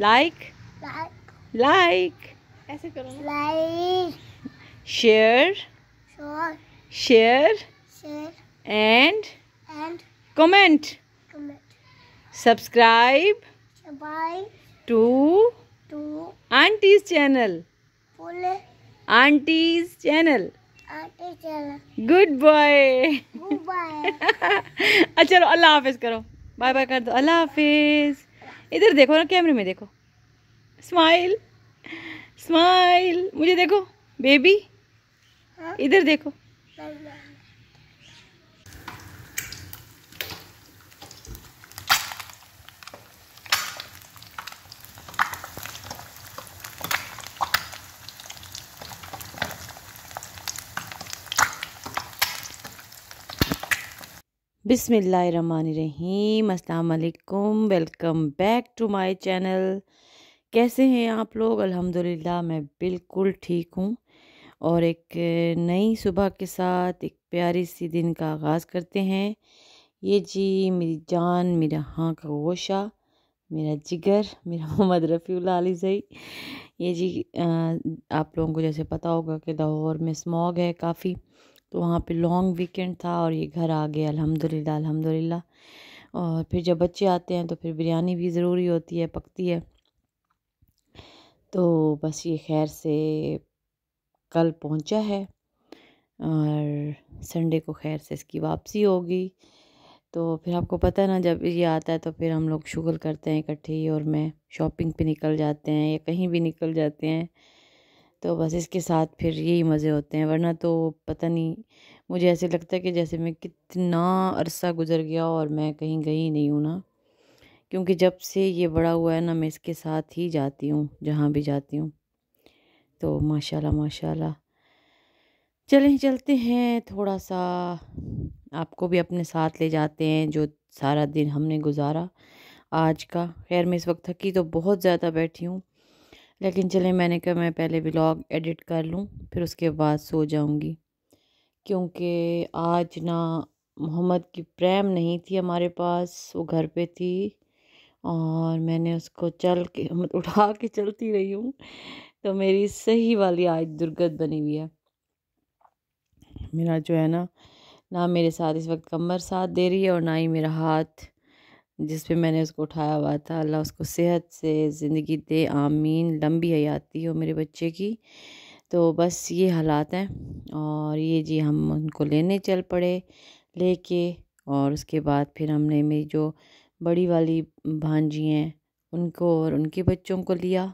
Like like ऐसे करो like share share and and comment subscribe to aunties channel aunties channel good bye अच्छा चलो अल्लाह हाफिज करो bye bye कर दो अल्लाह हाफिज इधर देखो ना कैमरे में देखो स्माइल स्माइल मुझे देखो बेबी हाँ। इधर देखो बिसमीम अल्लाम welcome back to my channel कैसे हैं आप लोग अल्हम्दुलिल्लाह मैं बिल्कुल ठीक हूँ और एक नई सुबह के साथ एक प्यारी सी दिन का आगाज़ करते हैं ये जी मेरी जान मेरा हाँ का गोशा मेरा जिगर मेरा मोहम्मद रफ़ील अली सही ये जी आप लोगों को जैसे पता होगा कि लाहौर में स्मॉग है काफ़ी तो वहाँ पे लॉन्ग वीकेंड था और ये घर आ गए अल्हम्दुलिल्लाह अल्हम्दुलिल्लाह और फिर जब बच्चे आते हैं तो फिर बिरयानी भी ज़रूरी होती है पकती है तो बस ये खैर से कल पहुँचा है और संडे को खैर से इसकी वापसी होगी तो फिर आपको पता है ना जब ये आता है तो फिर हम लोग शुगर करते हैं इकट्ठे ही और मैं शॉपिंग पे निकल जाते हैं या कहीं भी निकल जाते हैं तो बस इसके साथ फिर यही मज़े होते हैं वरना तो पता नहीं मुझे ऐसे लगता है कि जैसे मैं कितना अरसा गुज़र गया और मैं कहीं गई नहीं हूँ ना क्योंकि जब से ये बड़ा हुआ है ना मैं इसके साथ ही जाती हूँ जहाँ भी जाती हूँ तो माशाल्लाह माशाल्लाह चलें चलते हैं थोड़ा सा आपको भी अपने साथ ले जाते हैं जो सारा दिन हमने गुजारा आज का खैर मैं इस वक्त थकी तो बहुत ज़्यादा बैठी हूँ लेकिन चले मैंने कहा मैं पहले ब्लॉग एडिट कर लूँ फिर उसके बाद सो जाऊँगी क्योंकि आज ना मोहम्मद की प्रेम नहीं थी हमारे पास वो घर पे थी और मैंने उसको चल के मतलब उठा के चलती रही हूँ तो मेरी सही वाली आज दुर्गत बनी हुई है मेरा जो है ना ना मेरे साथ इस वक्त कमर साथ दे रही है और ना ही मेरा हाथ जिस पे मैंने उसको उठाया हुआ था अल्लाह उसको सेहत से ज़िंदगी दे आमीन लंबी हयाती हो मेरे बच्चे की तो बस ये हालात हैं और ये जी हम उनको लेने चल पड़े लेके और उसके बाद फिर हमने मेरी जो बड़ी वाली भांजी हैं उनको और उनके बच्चों को लिया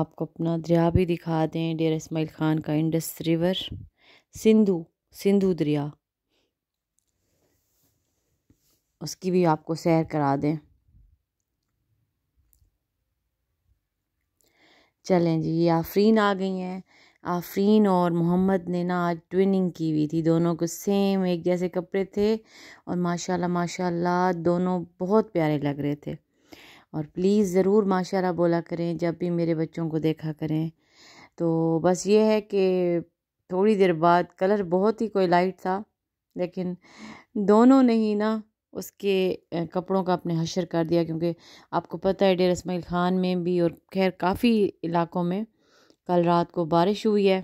आपको अपना दरिया भी दिखा दें डेर इसमाइल ख़ान का इंडस रिवर सिंधु सिंधु दरिया उसकी भी आपको सैर करा दें चलें जी ये आफरीन आ गई हैं आफरीन और मोहम्मद ने ना आज ट्विनिंग की हुई थी दोनों को सेम एक जैसे कपड़े थे और माशाल्लाह माशाल्लाह दोनों बहुत प्यारे लग रहे थे और प्लीज़ ज़रूर माशाल्लाह बोला करें जब भी मेरे बच्चों को देखा करें तो बस ये है कि थोड़ी देर बाद कलर बहुत ही कोई लाइट था लेकिन दोनों ने ही ना उसके कपड़ों का आपने हशर कर दिया क्योंकि आपको पता है डेर इसमाइल ख़ान में भी और खैर काफ़ी इलाकों में कल रात को बारिश हुई है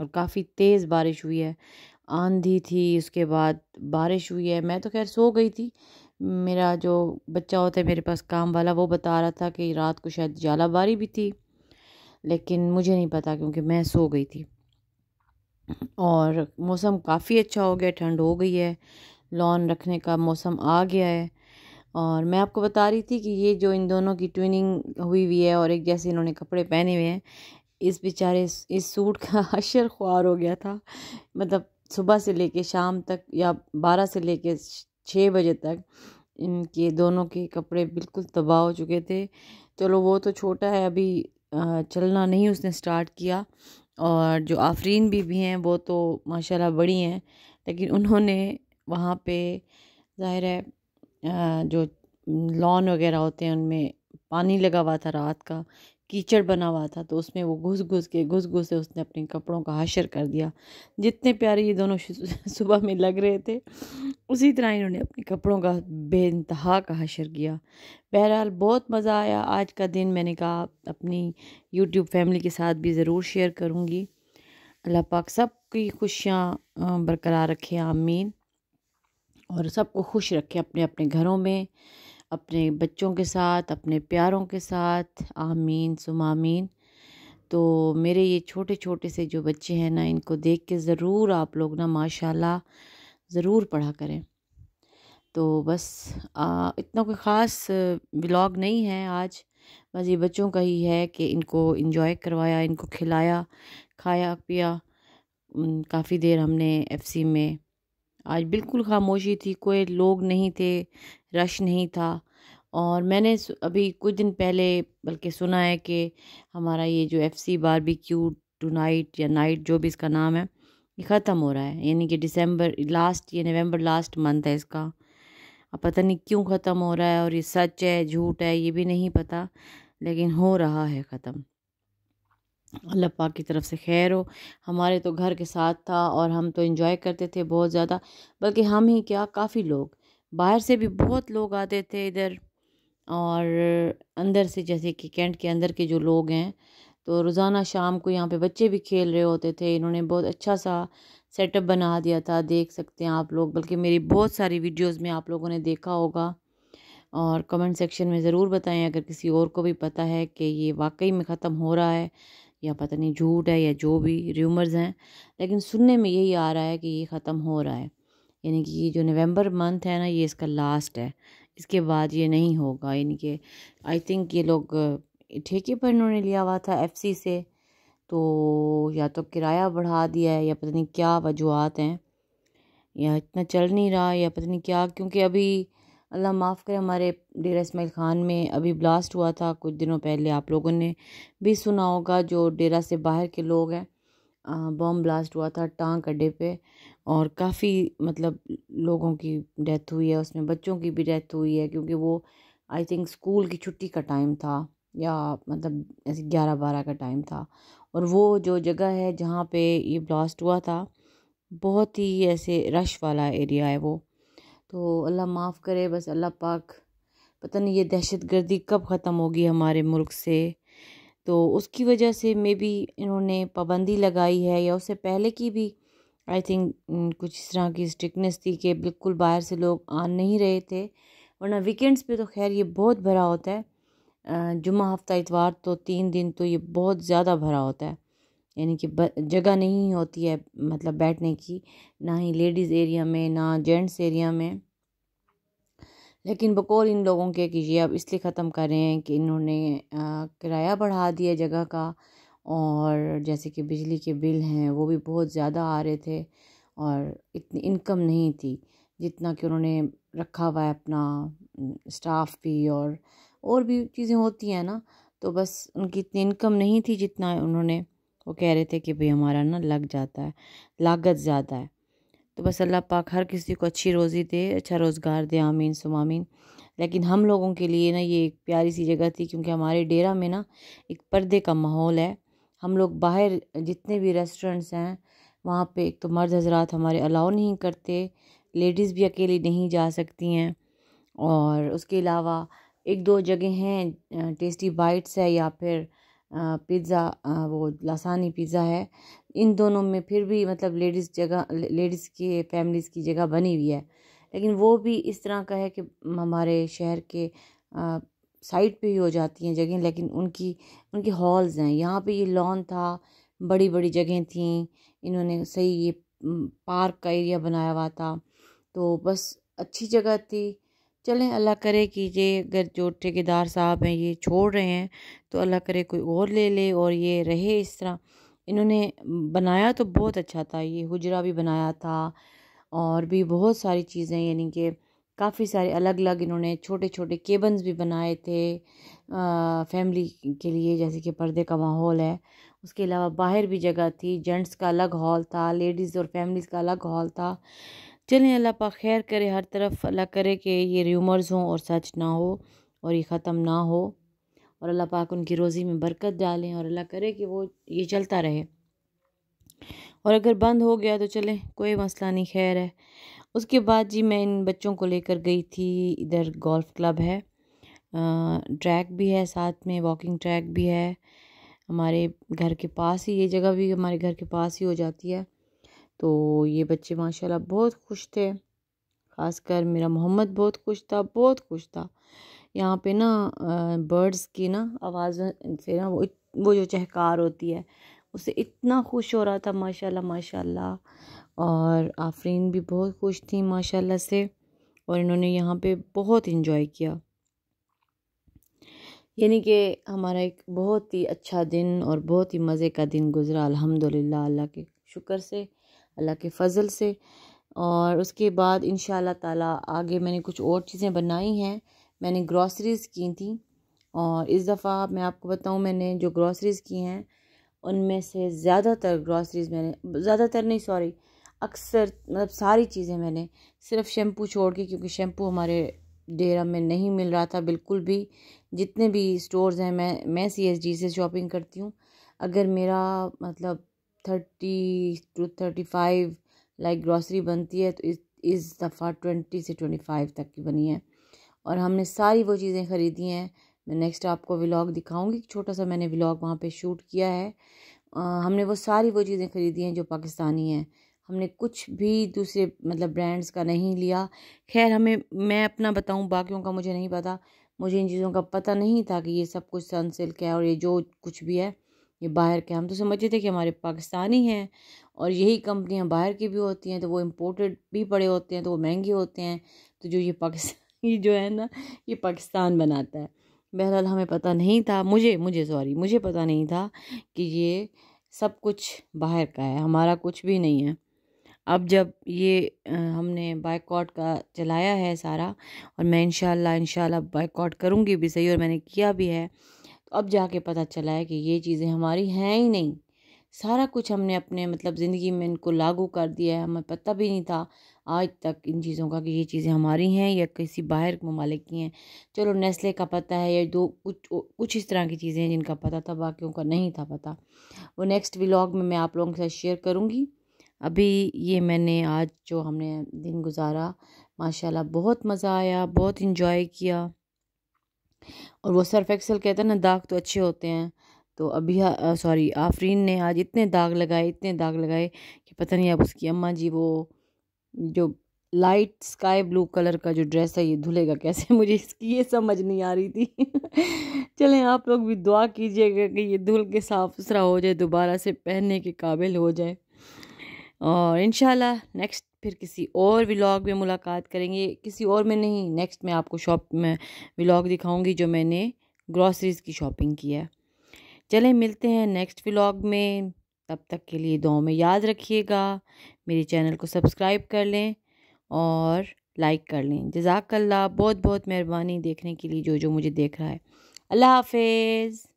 और काफ़ी तेज़ बारिश हुई है आंधी थी उसके बाद बारिश हुई है मैं तो खैर सो गई थी मेरा जो बच्चा होता है मेरे पास काम वाला वो बता रहा था कि रात को शायद जालाबारी भी थी लेकिन मुझे नहीं पता क्योंकि मैं सो गई थी और मौसम काफ़ी अच्छा हो गया ठंड हो गई है लॉन रखने का मौसम आ गया है और मैं आपको बता रही थी कि ये जो इन दोनों की ट्विनिंग हुई हुई है और एक जैसे इन्होंने कपड़े पहने हुए हैं इस बेचारे इस सूट का अशर ख्वार हो गया था मतलब सुबह से लेके शाम तक या बारह से लेके छः बजे तक इनके दोनों के कपड़े बिल्कुल तबाह हो चुके थे चलो वो तो छोटा है अभी चलना नहीं उसने स्टार्ट किया और जो आफरीन भी हैं वो तो माशाल्लाह बड़ी हैं लेकिन उन्होंने वहाँ पे ज़ाहिर है जो लॉन वगैरह होते हैं उनमें पानी लगा हुआ था रात का कीचड़ बना हुआ था तो उसमें वो घुस घुस के घुस घुस से उसने अपने कपड़ों का हाशर कर दिया जितने प्यारे ये दोनों सुबह में लग रहे थे उसी तरह इन्होंने अपने कपड़ों का बेानतहा का हाशर किया बहरहाल बहुत मज़ा आया आज का दिन मैंने कहा अपनी यूट्यूब फैमिली के साथ भी ज़रूर शेयर करूँगी अल्लाह पाक सब की खुशियाँ बरकरार रखे आमीन और सबको खुश रखें अपने अपने घरों में अपने बच्चों के साथ अपने प्यारों के साथ आमीन सुमामीन तो मेरे ये छोटे छोटे से जो बच्चे हैं ना इनको देख के ज़रूर आप लोग ना माशाल्लाह ज़रूर पढ़ा करें तो बस आ, इतना कोई ख़ास ब्लॉग नहीं है आज बस ये बच्चों का ही है कि इनको इंजॉय करवाया इनको खिलाया खाया पिया काफ़ी देर हमने एफसी में आज बिल्कुल खामोशी थी कोई लोग नहीं थे रश नहीं था और मैंने अभी कुछ दिन पहले बल्कि सुना है कि हमारा ये जो F C barbecue tonight या नाइट जो भी इसका नाम है ये ख़त्म हो रहा है यानी कि दिसंबर लास्ट ये नवंबर लास्ट मंथ है इसका अब पता नहीं क्यों ख़त्म हो रहा है और ये सच है झूठ है ये भी नहीं पता लेकिन हो रहा है ख़त्म अल्लाह पाक की तरफ से खैर हो हमारे तो घर के साथ था और हम तो इन्जॉय करते थे बहुत ज़्यादा बल्कि हम ही क्या काफ़ी लोग बाहर से भी बहुत लोग आते थे इधर और अंदर से जैसे कि कैंट के अंदर के जो लोग हैं तो रोज़ाना शाम को यहाँ पे बच्चे भी खेल रहे होते थे इन्होंने बहुत अच्छा सा सेटअप बना दिया था देख सकते हैं आप लोग बल्कि मेरी बहुत सारी वीडियोस में आप लोगों ने देखा होगा और कमेंट सेक्शन में ज़रूर बताएं अगर किसी और को भी पता है कि ये वाकई में ख़त्म हो रहा है या पता नहीं झूठ है या जो भी र्यूमर्स हैं लेकिन सुनने में यही आ रहा है कि ये ख़त्म हो रहा है यानी कि ये जो नवंबर मंथ है ना ये इसका लास्ट है इसके बाद ये नहीं होगा यानी कि आई थिंक ये लोग ठेके पर इन्होंने लिया हुआ था एफ से तो या तो किराया बढ़ा दिया है या पता नहीं क्या वजूहत हैं या इतना चल नहीं रहा या पता नहीं क्या क्योंकि अभी अल्लाह माफ़ करे हमारे डेरा इसमाइल ख़ान में अभी ब्लास्ट हुआ था कुछ दिनों पहले आप लोगों ने भी सुना होगा जो डेरा से बाहर के लोग हैं बम ब्लास्ट हुआ था टांग अड्डे पे और काफ़ी मतलब लोगों की डेथ हुई है उसमें बच्चों की भी डेथ हुई है क्योंकि वो आई थिंक स्कूल की छुट्टी का टाइम था या मतलब ऐसे ग्यारह बारह का टाइम था और वो जो जगह है जहाँ पे ये ब्लास्ट हुआ था बहुत ही ऐसे रश वाला एरिया है वो तो अल्लाह माफ़ करे बस अल्लाह पाक पता नहीं ये दहशत गर्दी कब ख़त्म होगी हमारे मुल्क से तो उसकी वजह से मे बी इन्होंने पाबंदी लगाई है या उससे पहले की भी आई थिंक कुछ इस तरह की स्ट्रिकनेस थी कि बिल्कुल बाहर से लोग आ नहीं रहे थे वरना वीकेंड्स पे तो खैर ये बहुत भरा होता है जुमा हफ्ता इतवार तो तीन दिन तो ये बहुत ज़्यादा भरा होता है यानी कि जगह नहीं होती है मतलब बैठने की ना ही लेडीज़ एरिया में ना जेंट्स एरिया में लेकिन बकौल इन लोगों के कि ये अब इसलिए ख़त्म कर रहे हैं कि इन्होंने किराया बढ़ा दिया जगह का और जैसे कि बिजली के बिल हैं वो भी बहुत ज़्यादा आ रहे थे और इतनी इनकम नहीं थी जितना कि उन्होंने रखा हुआ है अपना स्टाफ भी और और भी चीज़ें होती हैं ना तो बस उनकी इतनी इनकम नहीं थी जितना उन्होंने वो कह रहे थे कि भाई हमारा ना लग जाता है लागत ज़्यादा है तो बस अल्लाह पाक हर किसी को अच्छी रोज़ी दे अच्छा रोज़गार दे आमीन सुमामीन लेकिन हम लोगों के लिए ना ये एक प्यारी सी जगह थी क्योंकि हमारे डेरा में ना एक पर्दे का माहौल है हम लोग बाहर जितने भी रेस्टोरेंट्स हैं वहाँ पे एक तो मर्द हजरात हमारे अलाउ नहीं करते लेडीज़ भी अकेली नहीं जा सकती हैं और उसके अलावा एक दो जगह हैं टेस्टी बाइट्स है या फिर पिज़्ज़ा वो लासानी पिज़्ज़ा है इन दोनों में फिर भी मतलब लेडीज़ जगह लेडीज़ की फैमिलीज़ की जगह बनी हुई है लेकिन वो भी इस तरह का है कि हमारे शहर के साइड पे ही हो जाती हैं जगह लेकिन उनकी उनके हॉल्स हैं यहाँ पे ये लॉन था बड़ी बड़ी जगह थी इन्होंने सही ये पार्क का एरिया बनाया हुआ था तो बस अच्छी जगह थी चलें अल्लाह करे कि ये अगर जो ठेकेदार साहब हैं ये छोड़ रहे हैं तो अल्लाह करे कोई और ले ले और ये रहे इस तरह इन्होंने बनाया तो बहुत अच्छा था ये हुजरा भी बनाया था और भी बहुत सारी चीज़ें यानी कि काफ़ी सारे अलग अलग इन्होंने छोटे छोटे केबन्स भी बनाए थे आ, फैमिली के लिए जैसे कि पर्दे का माहौल है उसके अलावा बाहर भी जगह थी जेंट्स का अलग हॉल था लेडीज़ और फैमिलीज़ का अलग हॉल था चलें अल्लाह पा खैर करे हर तरफ अल्लाह करे कि ये र्यूमर्स हों और सच ना हो और ये ख़त्म ना हो और अल्लाह पाक उनकी रोज़ी में बरकत डालें और अल्लाह करे कि वो ये चलता रहे और अगर बंद हो गया तो चलें कोई मसला नहीं खैर है उसके बाद जी मैं इन बच्चों को लेकर गई थी इधर गोल्फ़ क्लब है ट्रैक भी है साथ में वॉकिंग ट्रैक भी है हमारे घर के पास ही ये जगह भी हमारे घर के पास ही हो जाती है तो ये बच्चे माशाल्लाह बहुत खुश थे ख़ासकर मेरा मोहम्मद बहुत खुश था बहुत खुश था यहाँ पे ना बर्ड्स की ना आवाज़ से ना वो वो जो चहकार होती है उससे इतना खुश हो रहा था माशाल्लाह माशाल्लाह और आफरीन भी बहुत खुश थी माशाल्लाह से और इन्होंने यहाँ पे बहुत इन्जॉय किया यानी कि हमारा एक बहुत ही अच्छा दिन और बहुत ही मज़े का दिन गुजरा अल्हम्दुलिल्लाह अल्लाह के शुक्र से अल्लाह के फ़ल से और उसके बाद इन ताला आगे मैंने कुछ और चीज़ें बनाई हैं मैंने ग्रॉसरीज़ की थी और इस दफ़ा मैं आपको बताऊँ मैंने जो ग्रॉसरीज़ की हैं उनमें से ज़्यादातर ग्रॉसरीज़ मैंने ज़्यादातर नहीं सॉरी अक्सर मतलब सारी चीज़ें मैंने सिर्फ शैम्पू छोड़ के क्योंकि शैम्पू हमारे डेरा में नहीं मिल रहा था बिल्कुल भी जितने भी स्टोर्स हैं मैं मैं सी एस डी से शॉपिंग करती हूँ अगर मेरा मतलब thirty two thirty five like grocery बनती है तो इस इस दफ़ा ट्वेंटी से ट्वेंटी फाइव तक की बनी है और हमने सारी वो चीज़ें ख़रीदी हैं मैं नेक्स्ट आपको व्लॉग दिखाऊंगी छोटा सा मैंने व्लॉग वहाँ पे शूट किया है आ, हमने वो सारी वो चीज़ें ख़रीदी हैं जो पाकिस्तानी हैं हमने कुछ भी दूसरे मतलब ब्रांड्स का नहीं लिया खैर हमें मैं अपना बताऊँ बाकियों का मुझे नहीं पता मुझे इन चीज़ों का पता नहीं था कि ये सब कुछ सन सिल्क है और ये जो कुछ भी है ये बाहर के हम तो समझते थे कि हमारे पाकिस्तानी हैं और यही कंपनियां बाहर की भी होती हैं तो वो इम्पोर्टेड भी पड़े होते हैं तो वो महंगे होते हैं तो जो ये पाकिस्तानी जो है ना ये पाकिस्तान बनाता है बहरहाल हमें पता नहीं था मुझे मुझे सॉरी मुझे पता नहीं था कि ये सब कुछ बाहर का है हमारा कुछ भी नहीं है अब जब ये हमने बाइकआउट का चलाया है सारा और मैं इन शाला इन बाइकआउट करूँगी भी सही और मैंने किया भी है अब जाके पता चला है कि ये चीज़ें हमारी हैं ही नहीं सारा कुछ हमने अपने मतलब ज़िंदगी में इनको लागू कर दिया है हमें पता भी नहीं था आज तक इन चीज़ों का कि ये चीज़ें हमारी हैं या किसी बाहर ममालिक की हैं चलो नेस्ले का पता है या दो कुछ कुछ इस तरह की चीज़ें हैं जिनका पता था बाकियों का नहीं था पता वो नेक्स्ट व्लॉग में मैं आप लोगों के साथ शेयर करूँगी अभी ये मैंने आज जो हमने दिन गुजारा माशाल्लाह बहुत मज़ा आया बहुत इन्जॉय किया और वो सर्फ एक्सल कहते हैं ना दाग तो अच्छे होते हैं तो अभी सॉरी आफरीन ने आज इतने दाग लगाए इतने दाग लगाए कि पता नहीं अब उसकी अम्मा जी वो जो लाइट स्काई ब्लू कलर का जो ड्रेस है ये धुलेगा कैसे मुझे इसकी ये समझ नहीं आ रही थी चलें आप लोग भी दुआ कीजिएगा कि ये धुल के साफ सुथरा हो जाए दोबारा से पहनने के काबिल हो जाए और इन नेक्स्ट फिर किसी और व्लॉग में मुलाकात करेंगे किसी और में नहीं नेक्स्ट मैं आपको शॉप में व्लॉग दिखाऊंगी जो मैंने ग्रॉसरीज़ की शॉपिंग की है चलें मिलते हैं नेक्स्ट व्लॉग में तब तक के लिए दुआ में याद रखिएगा मेरे चैनल को सब्सक्राइब कर लें और लाइक कर लें जजाकल्ला बहुत बहुत मेहरबानी देखने के लिए जो जो मुझे देख रहा है अल्लाह हाफिज़